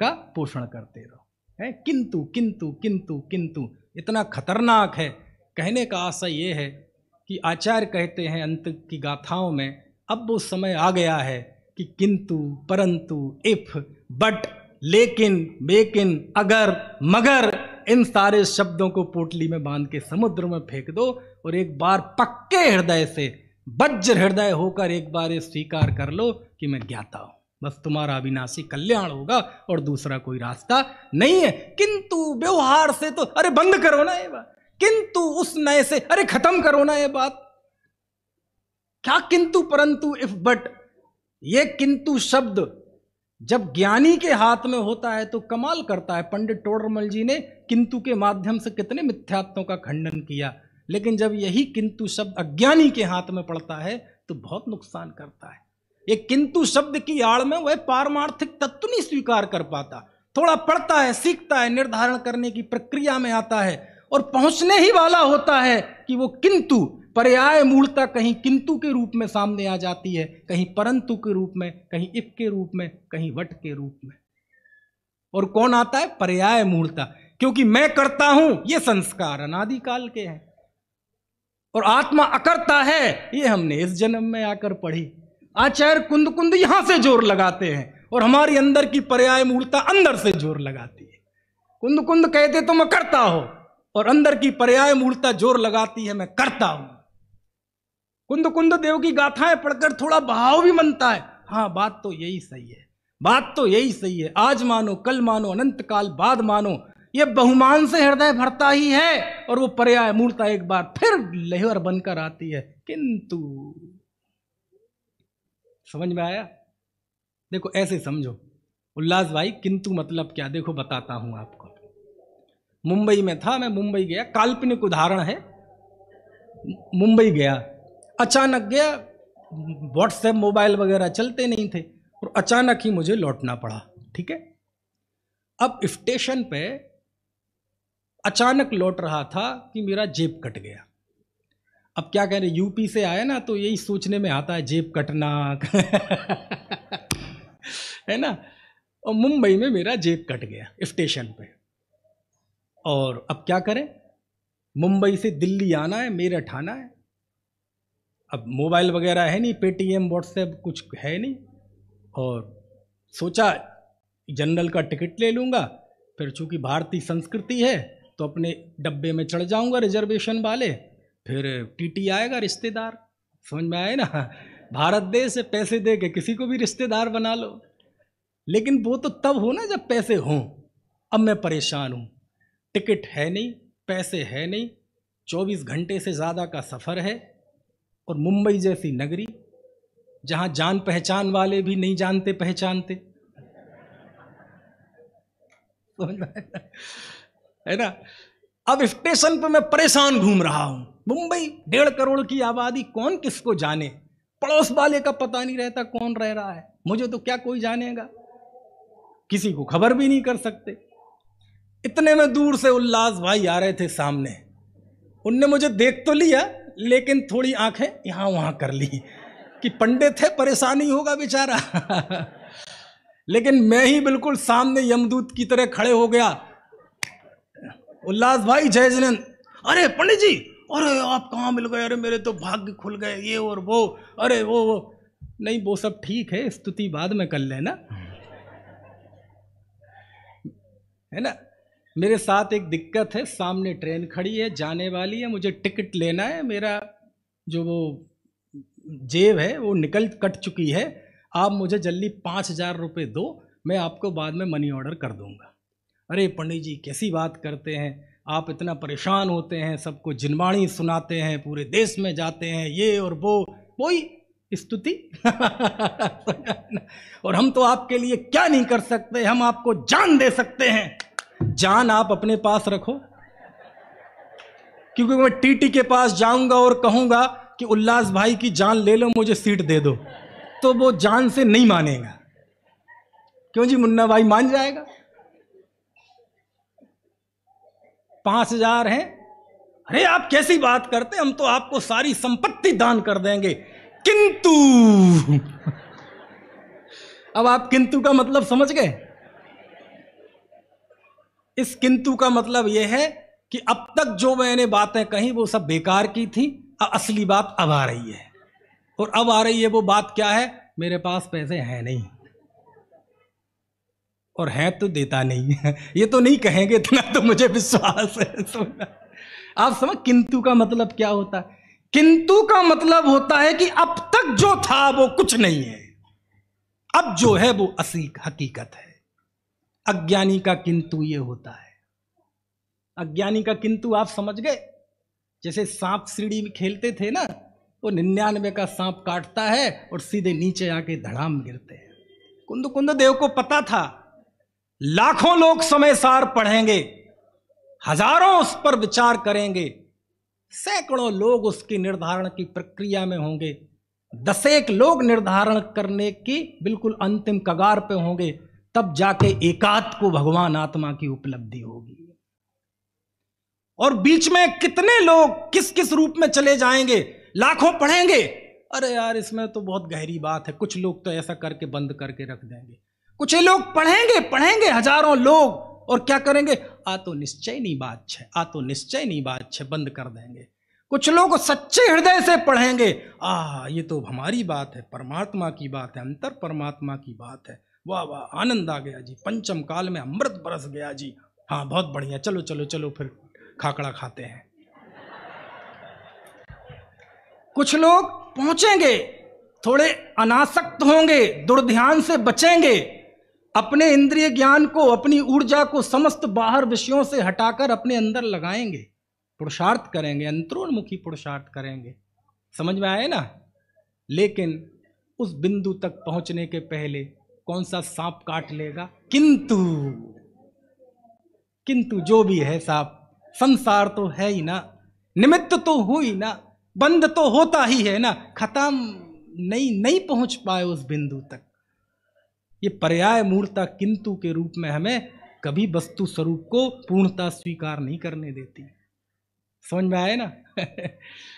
का पोषण करते रहो है किंतु किंतु किंतु किंतु इतना खतरनाक है कहने का आशा ये है कि आचार्य कहते हैं अंत की गाथाओं में अब वो समय आ गया है कि किंतु परंतु इफ बट लेकिन बेकिन अगर मगर इन सारे शब्दों को पोटली में बांध के समुद्र में फेंक दो और एक बार पक्के हृदय से वज्र हृदय होकर एक बार ये स्वीकार कर लो कि मैं ज्ञाता हूँ बस तुम्हारा अविनाशी कल्याण होगा और दूसरा कोई रास्ता नहीं है किंतु व्यवहार से तो अरे बंद करो ना ये बात किंतु उस नए से अरे खत्म करो ना ये बात क्या किंतु परंतु इफ बट ये किंतु शब्द जब ज्ञानी के हाथ में होता है तो कमाल करता है पंडित टोडरमल जी ने किंतु के माध्यम से कितने मिथ्यात्वों का खंडन किया लेकिन जब यही किंतु शब्द अज्ञानी के हाथ में पड़ता है तो बहुत नुकसान करता है ये किंतु शब्द की आड़ में वह पारमार्थिक तत्व नहीं स्वीकार कर पाता थोड़ा पढ़ता है सीखता है निर्धारण करने की प्रक्रिया में आता है और पहुंचने ही वाला होता है कि वो किंतु पर्याय मूलता कहीं किंतु के रूप में सामने आ जाती है कहीं परंतु के रूप में कहीं इफ के रूप में कहीं वट के रूप में और कौन आता है पर्याय मूलता क्योंकि मैं करता हूं ये संस्कार अनादिकाल के हैं और आत्मा अकर्ता है ये हमने इस जन्म में आकर पढ़ी आचार्य कुंद कुंद यहां से जोर लगाते हैं और हमारी अंदर की पर्याय मूलता अंदर से जोर लगाती है कुंद कुंद कहते तो मैं करता हो और अंदर की पर्याय मूलता जोर लगाती है मैं करता हूं कुंद कुंद देव की गाथाएं पढ़कर थोड़ा भाव भी बनता है हाँ बात तो यही सही है बात तो यही सही है आज मानो कल मानो अनंत काल बाद मानो ये बहुमान से हृदय भरता ही है और वो पर्याय मूलता एक बार फिर लेहर बनकर आती है किंतु समझ में आया देखो ऐसे समझो उल्लास भाई किंतु मतलब क्या देखो बताता हूं आपको मुंबई में था मैं मुंबई गया काल्पनिक उदाहरण है मुंबई गया अचानक गया व्हाट्सएप मोबाइल वगैरह चलते नहीं थे और अचानक ही मुझे लौटना पड़ा ठीक है अब स्टेशन पे अचानक लौट रहा था कि मेरा जेब कट गया अब क्या कह रहे यूपी से आया ना तो यही सोचने में आता है जेब कटना है ना और मुंबई में मेरा जेब कट गया स्टेशन पे और अब क्या करें मुंबई से दिल्ली आना है मेरठ आना है अब मोबाइल वगैरह है नहीं पेटीएम व्हाट्सएप कुछ है नहीं और सोचा जनरल का टिकट ले लूँगा फिर चूंकि भारतीय संस्कृति है तो अपने डब्बे में चढ़ जाऊँगा रिजर्वेशन वाले फिर टीटी आएगा रिश्तेदार समझ में आए ना भारत देश से पैसे दे के किसी को भी रिश्तेदार बना लो लेकिन वो तो तब हो ना जब पैसे हों अब मैं परेशान हूँ टिकट है नहीं पैसे है नहीं चौबीस घंटे से ज़्यादा का सफ़र है और मुंबई जैसी नगरी जहाँ जान पहचान वाले भी नहीं जानते पहचानते है ना अब स्टेशन पे मैं परेशान घूम रहा हूं मुंबई डेढ़ करोड़ की आबादी कौन किसको जाने पड़ोस वाले का पता नहीं रहता कौन रह रहा है मुझे तो क्या कोई जानेगा किसी को खबर भी नहीं कर सकते इतने में दूर से उल्लास भाई आ रहे थे सामने उनने मुझे देख तो लिया लेकिन थोड़ी आंखें यहाँ वहाँ कर ली कि पंडित है परेशानी होगा बेचारा लेकिन मैं ही बिल्कुल सामने यमदूत की तरह खड़े हो गया उल्लास भाई जय जिनंद अरे पंडित जी अरे आप कहाँ मिल गए अरे मेरे तो भाग्य खुल गए ये और वो अरे वो वो नहीं वो सब ठीक है स्तुति बाद में कर लेना है ना मेरे साथ एक दिक्कत है सामने ट्रेन खड़ी है जाने वाली है मुझे टिकट लेना है मेरा जो वो जेब है वो निकल कट चुकी है आप मुझे जल्दी पाँच हज़ार रुपये दो मैं आपको बाद में मनी ऑर्डर कर दूंगा अरे पंडित जी कैसी बात करते हैं आप इतना परेशान होते हैं सबको जिनवाणी सुनाते हैं पूरे देश में जाते हैं ये और वो कोई स्तुति और हम तो आपके लिए क्या नहीं कर सकते हम आपको जान दे सकते हैं जान आप अपने पास रखो क्योंकि मैं टीटी के पास जाऊंगा और कहूंगा कि उल्लास भाई की जान ले लो मुझे सीट दे दो तो वो जान से नहीं मानेगा क्यों जी मुन्ना भाई मान जाएगा पांच हजार है अरे आप कैसी बात करते हम तो आपको सारी संपत्ति दान कर देंगे किंतु अब आप किंतु का मतलब समझ गए इस किंतु का मतलब यह है कि अब तक जो मैंने बातें कही वो सब बेकार की थी अब असली बात अब आ रही है और अब आ रही है वो बात क्या है मेरे पास पैसे हैं नहीं और है तो देता नहीं है ये तो नहीं कहेंगे इतना तो मुझे विश्वास है आप समझ किंतु का मतलब क्या होता है किंतु का मतलब होता है कि अब तक जो था वो कुछ नहीं है अब जो है वो असी हकीकत है अज्ञानी का किंतु ये होता है अज्ञानी का किंतु आप समझ गए जैसे सांप सीढ़ी में खेलते थे ना वो निन्यानवे का सांप काटता है और सीधे नीचे आके धड़ाम गिरते हैं कुंद कुंद देव को पता था लाखों लोग समय सार पढ़ेंगे हजारों उस पर विचार करेंगे सैकड़ों लोग उसकी निर्धारण की प्रक्रिया में होंगे दसेक लोग निर्धारण करने की बिल्कुल अंतिम कगार पे होंगे तब जाके एकात को भगवान आत्मा की उपलब्धि होगी और बीच में कितने लोग किस किस रूप में चले जाएंगे लाखों पढ़ेंगे अरे यार इसमें तो बहुत गहरी बात है कुछ लोग तो ऐसा करके बंद करके रख देंगे कुछ ये लोग पढ़ेंगे पढ़ेंगे हजारों लोग और क्या करेंगे आ तो निश्चय नहीं बात छे आ तो निश्चय नहीं बात छे बंद कर देंगे कुछ लोग सच्चे हृदय से पढ़ेंगे आ ये तो हमारी बात है परमात्मा की बात है अंतर परमात्मा की बात है वाह वाह आनंद आ गया जी पंचम काल में अमृत बरस गया जी हाँ बहुत बढ़िया चलो चलो चलो फिर खाकड़ा खाते हैं कुछ लोग पहुंचेंगे थोड़े अनासक्त होंगे दुर्ध्यान से बचेंगे अपने इंद्रिय ज्ञान को अपनी ऊर्जा को समस्त बाहर विषयों से हटाकर अपने अंदर लगाएंगे पुरुषार्थ करेंगे अंतरोन्मुखी पुरुषार्थ करेंगे समझ में आए ना लेकिन उस बिंदु तक पहुंचने के पहले कौन सा सांप काट लेगा किंतु किंतु जो भी है सांप संसार तो है ही ना निमित्त तो हुई ना बंद तो होता ही है ना खत्म नहीं नहीं पहुंच पाए उस बिंदु तक ये पर्याय मूर्ता किंतु के रूप में हमें कभी वस्तु स्वरूप को पूर्णता स्वीकार नहीं करने देती समझ में आए ना